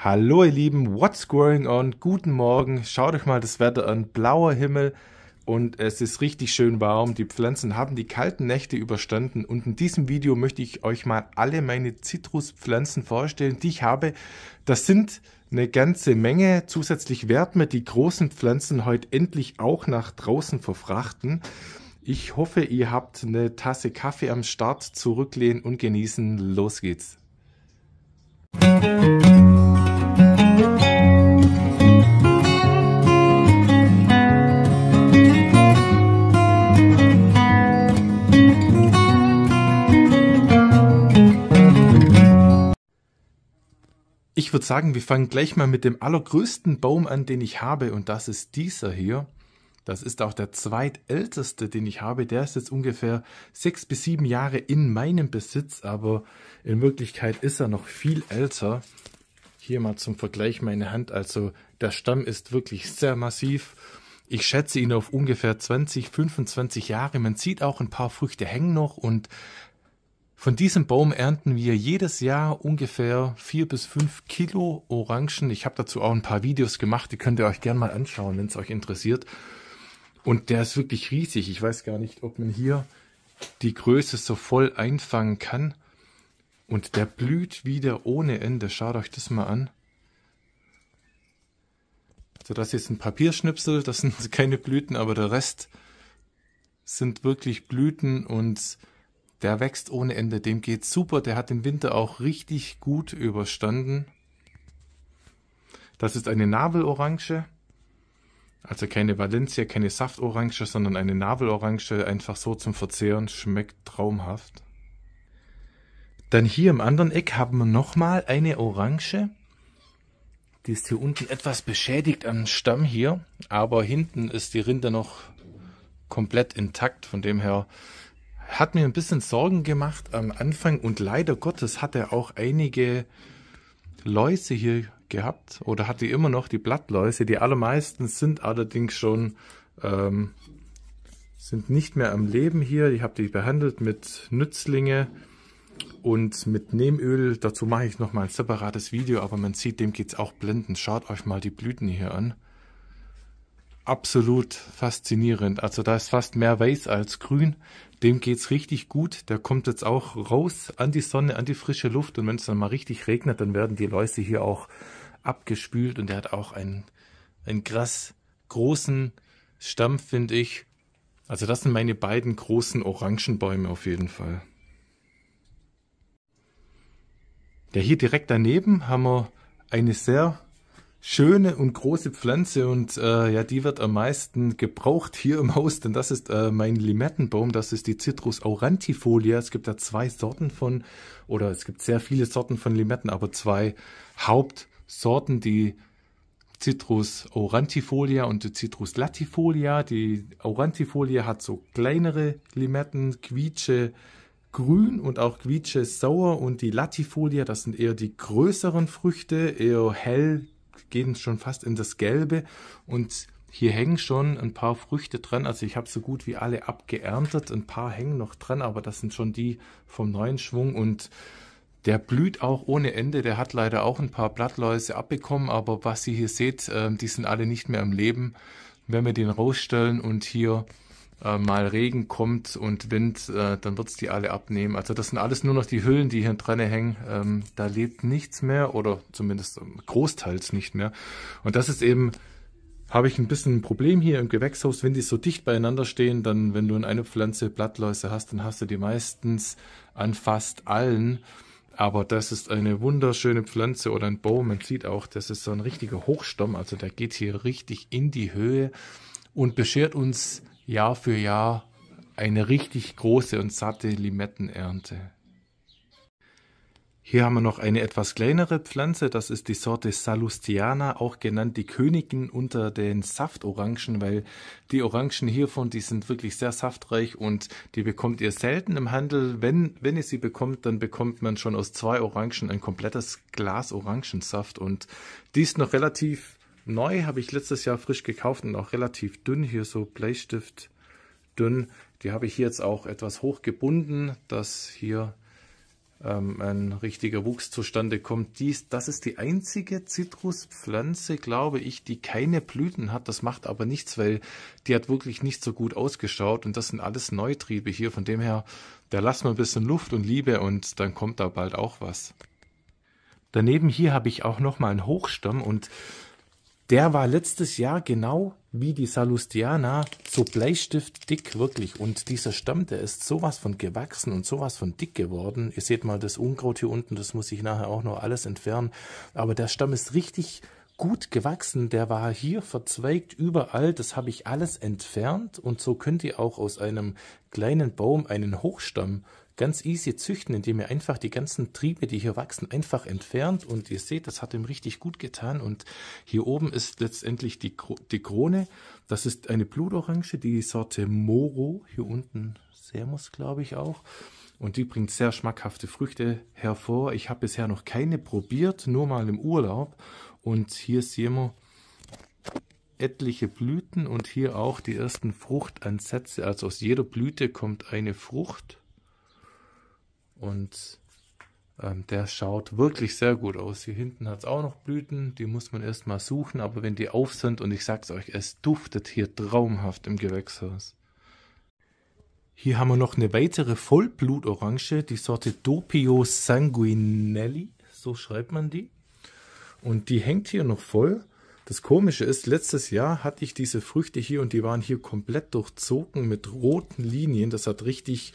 Hallo ihr Lieben, what's going on? Guten Morgen, schaut euch mal das Wetter an, blauer Himmel und es ist richtig schön warm. Die Pflanzen haben die kalten Nächte überstanden und in diesem Video möchte ich euch mal alle meine Zitruspflanzen vorstellen, die ich habe. Das sind eine ganze Menge. Zusätzlich werden wir die großen Pflanzen heute endlich auch nach draußen verfrachten. Ich hoffe, ihr habt eine Tasse Kaffee am Start, zurücklehnen und genießen. Los geht's. Musik ich würde sagen, wir fangen gleich mal mit dem allergrößten Baum an, den ich habe, und das ist dieser hier. Das ist auch der zweitälteste, den ich habe. Der ist jetzt ungefähr sechs bis sieben Jahre in meinem Besitz, aber in Wirklichkeit ist er noch viel älter. Hier mal zum Vergleich meine Hand. Also der Stamm ist wirklich sehr massiv. Ich schätze ihn auf ungefähr 20, 25 Jahre. Man sieht auch ein paar Früchte hängen noch und von diesem Baum ernten wir jedes Jahr ungefähr vier bis fünf Kilo Orangen. Ich habe dazu auch ein paar Videos gemacht, die könnt ihr euch gerne mal anschauen, wenn es euch interessiert. Und der ist wirklich riesig. Ich weiß gar nicht, ob man hier die Größe so voll einfangen kann. Und der blüht wieder ohne Ende. Schaut euch das mal an. So, das ist ein Papierschnipsel, das sind keine Blüten, aber der Rest sind wirklich Blüten und der wächst ohne Ende, dem geht super, der hat den Winter auch richtig gut überstanden. Das ist eine Nabelorange. Also keine Valencia, keine Saftorange, sondern eine Nabelorange, einfach so zum Verzehren, schmeckt traumhaft. Dann hier im anderen Eck haben wir nochmal eine Orange. Die ist hier unten etwas beschädigt am Stamm hier, aber hinten ist die Rinde noch komplett intakt, von dem her hat mir ein bisschen Sorgen gemacht am Anfang und leider Gottes hat er auch einige Läuse hier gehabt oder hat die immer noch, die Blattläuse. Die allermeisten sind allerdings schon, ähm, sind nicht mehr am Leben hier. Ich habe die behandelt mit Nützlinge und mit Nehmöl. Dazu mache ich nochmal ein separates Video, aber man sieht, dem geht es auch blenden. Schaut euch mal die Blüten hier an. Absolut faszinierend. Also da ist fast mehr weiß als grün dem geht's richtig gut. Der kommt jetzt auch raus an die Sonne, an die frische Luft. Und wenn es dann mal richtig regnet, dann werden die Läuse hier auch abgespült. Und der hat auch einen, einen krass großen Stamm, finde ich. Also das sind meine beiden großen Orangenbäume auf jeden Fall. Ja, hier direkt daneben haben wir eine sehr schöne und große Pflanze und äh, ja, die wird am meisten gebraucht hier im Haus, denn das ist äh, mein Limettenbaum, das ist die Citrus aurantifolia. Es gibt da zwei Sorten von, oder es gibt sehr viele Sorten von Limetten, aber zwei Hauptsorten, die Citrus aurantifolia und die Citrus latifolia. Die aurantifolia hat so kleinere Limetten, quietsche, grün und auch quietsche sauer und die latifolia, das sind eher die größeren Früchte, eher hell gehen schon fast in das Gelbe und hier hängen schon ein paar Früchte dran. Also ich habe so gut wie alle abgeerntet. Ein paar hängen noch dran, aber das sind schon die vom neuen Schwung und der blüht auch ohne Ende. Der hat leider auch ein paar Blattläuse abbekommen, aber was ihr hier seht, ähm, die sind alle nicht mehr im Leben. Wenn wir den rausstellen und hier äh, mal Regen kommt und Wind, äh, dann wird's die alle abnehmen. Also das sind alles nur noch die Hüllen, die hier dran hängen. Ähm, da lebt nichts mehr oder zumindest ähm, großteils nicht mehr. Und das ist eben, habe ich ein bisschen ein Problem hier im Gewächshaus, wenn die so dicht beieinander stehen, dann wenn du in einer Pflanze Blattläuse hast, dann hast du die meistens an fast allen. Aber das ist eine wunderschöne Pflanze oder ein Baum. Man sieht auch, das ist so ein richtiger Hochstamm. Also der geht hier richtig in die Höhe und beschert uns Jahr für Jahr eine richtig große und satte Limettenernte. Hier haben wir noch eine etwas kleinere Pflanze, das ist die Sorte Salustiana, auch genannt die Königin unter den Saftorangen, weil die Orangen hiervon, die sind wirklich sehr saftreich und die bekommt ihr selten im Handel. Wenn, wenn ihr sie bekommt, dann bekommt man schon aus zwei Orangen ein komplettes Glas Orangensaft und die ist noch relativ Neu habe ich letztes Jahr frisch gekauft und auch relativ dünn, hier so Bleistift dünn. Die habe ich hier jetzt auch etwas hoch gebunden, dass hier ähm, ein richtiger Wuchs zustande kommt. Dies, das ist die einzige Zitruspflanze, glaube ich, die keine Blüten hat. Das macht aber nichts, weil die hat wirklich nicht so gut ausgeschaut und das sind alles Neutriebe hier. Von dem her, da lassen wir ein bisschen Luft und Liebe und dann kommt da bald auch was. Daneben hier habe ich auch nochmal einen Hochstamm und der war letztes Jahr genau wie die Salustiana so Bleistift dick wirklich. Und dieser Stamm, der ist sowas von gewachsen und sowas von dick geworden. Ihr seht mal das Unkraut hier unten, das muss ich nachher auch noch alles entfernen. Aber der Stamm ist richtig gut gewachsen. Der war hier verzweigt überall. Das habe ich alles entfernt. Und so könnt ihr auch aus einem kleinen Baum einen Hochstamm ganz easy züchten, indem ihr einfach die ganzen Triebe, die hier wachsen, einfach entfernt. Und ihr seht, das hat ihm richtig gut getan. Und hier oben ist letztendlich die, die Krone. Das ist eine Blutorange, die Sorte Moro. Hier unten Sermus, glaube ich, auch. Und die bringt sehr schmackhafte Früchte hervor. Ich habe bisher noch keine probiert, nur mal im Urlaub. Und hier sehen wir etliche Blüten und hier auch die ersten Fruchtansätze. Also aus jeder Blüte kommt eine Frucht. Und ähm, der schaut wirklich sehr gut aus. Hier hinten hat es auch noch Blüten, die muss man erstmal suchen, aber wenn die auf sind, und ich sag's euch, es duftet hier traumhaft im Gewächshaus. Hier haben wir noch eine weitere Vollblutorange, die Sorte Dopio Sanguinelli, so schreibt man die. Und die hängt hier noch voll. Das Komische ist, letztes Jahr hatte ich diese Früchte hier und die waren hier komplett durchzogen mit roten Linien. Das hat richtig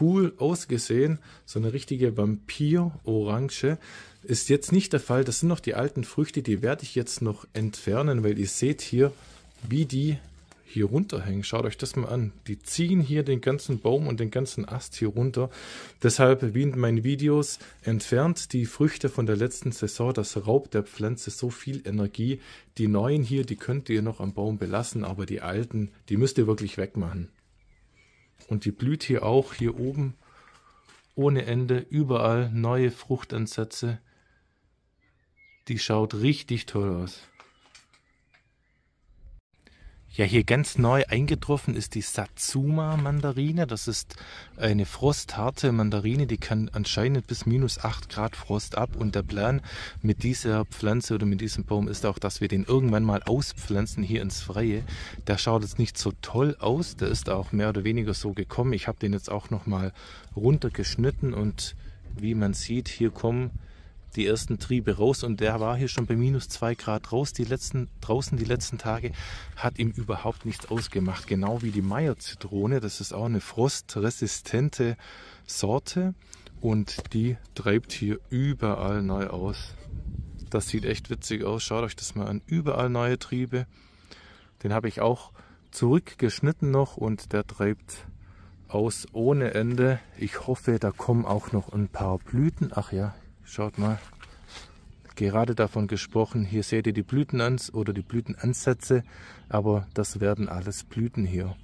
cool ausgesehen, so eine richtige Vampir-Orange. Ist jetzt nicht der Fall, das sind noch die alten Früchte, die werde ich jetzt noch entfernen, weil ihr seht hier, wie die hier runterhängen. Schaut euch das mal an. Die ziehen hier den ganzen Baum und den ganzen Ast hier runter. Deshalb, wie in meinen Videos, entfernt die Früchte von der letzten Saison. Das raubt der Pflanze so viel Energie. Die neuen hier, die könnt ihr noch am Baum belassen, aber die alten, die müsst ihr wirklich wegmachen. Und die blüht hier auch, hier oben, ohne Ende, überall neue Fruchtansätze. Die schaut richtig toll aus. Ja, hier ganz neu eingetroffen ist die Satsuma-Mandarine. Das ist eine frostharte Mandarine, die kann anscheinend bis minus 8 Grad Frost ab. Und der Plan mit dieser Pflanze oder mit diesem Baum ist auch, dass wir den irgendwann mal auspflanzen hier ins Freie. Der schaut jetzt nicht so toll aus. Der ist auch mehr oder weniger so gekommen. Ich habe den jetzt auch nochmal runtergeschnitten und wie man sieht, hier kommen die ersten Triebe raus und der war hier schon bei minus zwei Grad raus. Die letzten, draußen die letzten Tage hat ihm überhaupt nichts ausgemacht. Genau wie die Meier-Zitrone. Das ist auch eine frostresistente Sorte und die treibt hier überall neu aus. Das sieht echt witzig aus. Schaut euch das mal an. Überall neue Triebe. Den habe ich auch zurückgeschnitten noch und der treibt aus ohne Ende. Ich hoffe, da kommen auch noch ein paar Blüten. Ach ja, Schaut mal. Gerade davon gesprochen, hier seht ihr die Blüten oder die Blütenansätze, aber das werden alles Blüten hier.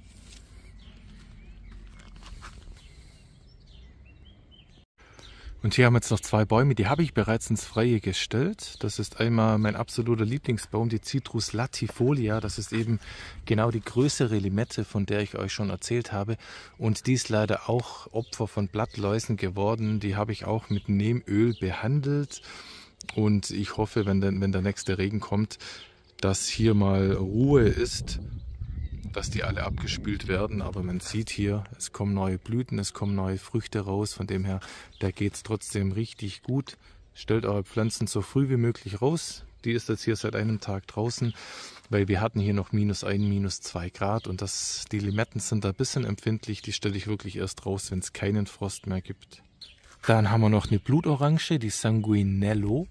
Und hier haben wir jetzt noch zwei Bäume, die habe ich bereits ins Freie gestellt. Das ist einmal mein absoluter Lieblingsbaum, die Citrus latifolia. Das ist eben genau die größere Limette, von der ich euch schon erzählt habe. Und die ist leider auch Opfer von Blattläusen geworden. Die habe ich auch mit Nehmöl behandelt. Und ich hoffe, wenn der, wenn der nächste Regen kommt, dass hier mal Ruhe ist dass die alle abgespült werden. Aber man sieht hier, es kommen neue Blüten, es kommen neue Früchte raus. Von dem her, da geht es trotzdem richtig gut. Stellt eure Pflanzen so früh wie möglich raus. Die ist jetzt hier seit einem Tag draußen, weil wir hatten hier noch minus ein, minus zwei Grad und das, die Limetten sind da ein bisschen empfindlich. Die stelle ich wirklich erst raus, wenn es keinen Frost mehr gibt. Dann haben wir noch eine Blutorange, die Sanguinello.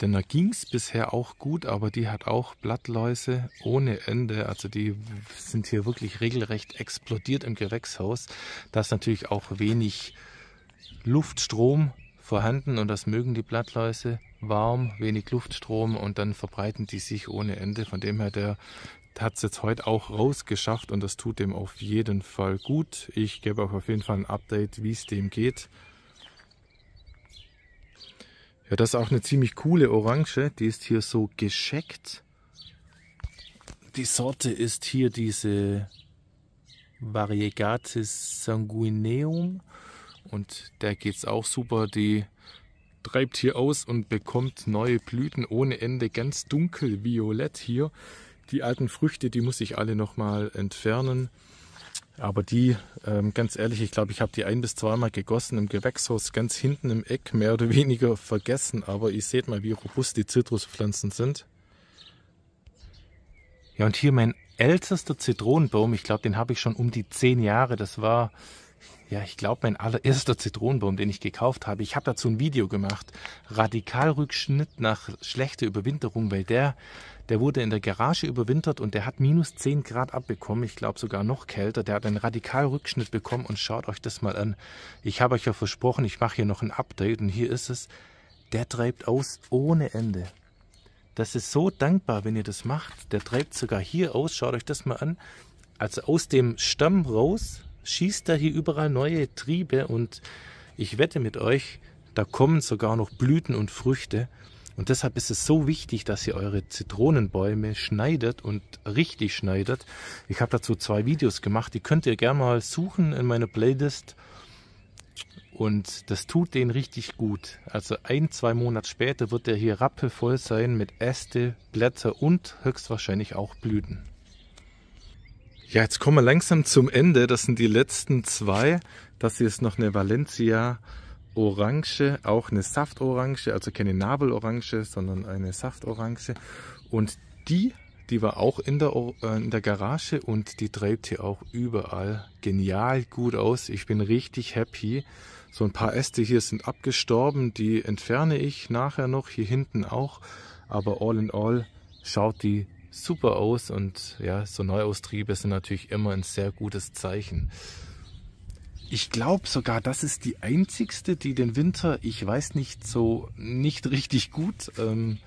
Denn da ging es bisher auch gut, aber die hat auch Blattläuse ohne Ende. Also die sind hier wirklich regelrecht explodiert im Gewächshaus. Da ist natürlich auch wenig Luftstrom vorhanden und das mögen die Blattläuse. Warm, wenig Luftstrom und dann verbreiten die sich ohne Ende. Von dem her, der hat es jetzt heute auch rausgeschafft und das tut dem auf jeden Fall gut. Ich gebe auch auf jeden Fall ein Update, wie es dem geht. Ja, das ist auch eine ziemlich coole Orange. Die ist hier so gescheckt. Die Sorte ist hier diese Variegatis sanguineum. Und der geht es auch super. Die treibt hier aus und bekommt neue Blüten ohne Ende. Ganz dunkelviolett hier. Die alten Früchte, die muss ich alle nochmal entfernen. Aber die, ähm, ganz ehrlich, ich glaube, ich habe die ein bis zweimal gegossen im Gewächshaus ganz hinten im Eck, mehr oder weniger vergessen. Aber ihr seht mal, wie robust die Zitruspflanzen sind. Ja, und hier mein ältester Zitronenbaum, ich glaube, den habe ich schon um die zehn Jahre. Das war ja, ich glaube, mein allererster Zitronenbaum, den ich gekauft habe, ich habe dazu ein Video gemacht, Radikalrückschnitt nach schlechter Überwinterung, weil der, der wurde in der Garage überwintert und der hat minus 10 Grad abbekommen, ich glaube sogar noch kälter, der hat einen Radikalrückschnitt bekommen und schaut euch das mal an. Ich habe euch ja versprochen, ich mache hier noch ein Update und hier ist es, der treibt aus ohne Ende. Das ist so dankbar, wenn ihr das macht. Der treibt sogar hier aus, schaut euch das mal an. Also aus dem Stamm raus, schießt da hier überall neue Triebe und ich wette mit euch, da kommen sogar noch Blüten und Früchte. Und deshalb ist es so wichtig, dass ihr eure Zitronenbäume schneidet und richtig schneidet. Ich habe dazu zwei Videos gemacht, die könnt ihr gerne mal suchen in meiner Playlist. Und das tut den richtig gut. Also ein, zwei Monate später wird der hier rappelvoll sein mit Äste, Blätter und höchstwahrscheinlich auch Blüten. Ja, jetzt kommen wir langsam zum Ende. Das sind die letzten zwei. Das hier ist noch eine Valencia Orange, auch eine Saftorange, also keine Nabelorange, sondern eine Saftorange. Und die, die war auch in der, äh, in der Garage und die treibt hier auch überall genial gut aus. Ich bin richtig happy. So ein paar Äste hier sind abgestorben, die entferne ich nachher noch, hier hinten auch. Aber all in all schaut die super aus und ja, so Neuaustriebe sind natürlich immer ein sehr gutes Zeichen. Ich glaube sogar, das ist die einzigste, die den Winter, ich weiß nicht, so nicht richtig gut ähm,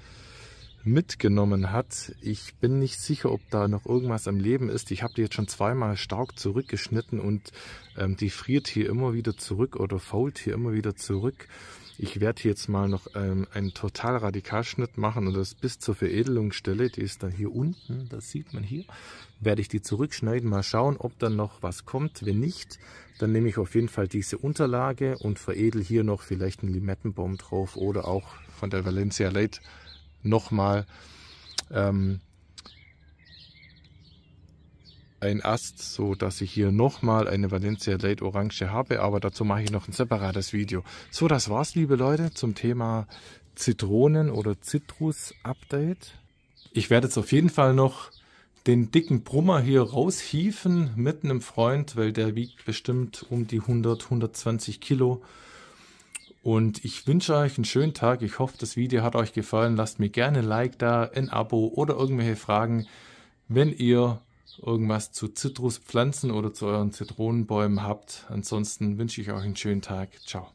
mitgenommen hat. Ich bin nicht sicher, ob da noch irgendwas am Leben ist. Ich habe die jetzt schon zweimal stark zurückgeschnitten und ähm, die friert hier immer wieder zurück oder fault hier immer wieder zurück. Ich werde jetzt mal noch ähm, einen total Radikalschnitt machen und das bis zur Veredelungsstelle, die ist dann hier unten, das sieht man hier, werde ich die zurückschneiden, mal schauen, ob dann noch was kommt. Wenn nicht, dann nehme ich auf jeden Fall diese Unterlage und veredel hier noch vielleicht einen Limettenbaum drauf oder auch von der Valencia Light nochmal ähm, ein Ast, so dass ich hier nochmal eine Valencia Late Orange habe, aber dazu mache ich noch ein separates Video. So, das war's, liebe Leute, zum Thema Zitronen- oder Zitrus-Update. Ich werde jetzt auf jeden Fall noch den dicken Brummer hier raushieven mit einem Freund, weil der wiegt bestimmt um die 100, 120 Kilo. Und ich wünsche euch einen schönen Tag. Ich hoffe, das Video hat euch gefallen. Lasst mir gerne ein Like da, ein Abo oder irgendwelche Fragen, wenn ihr irgendwas zu Zitruspflanzen oder zu euren Zitronenbäumen habt. Ansonsten wünsche ich euch einen schönen Tag. Ciao.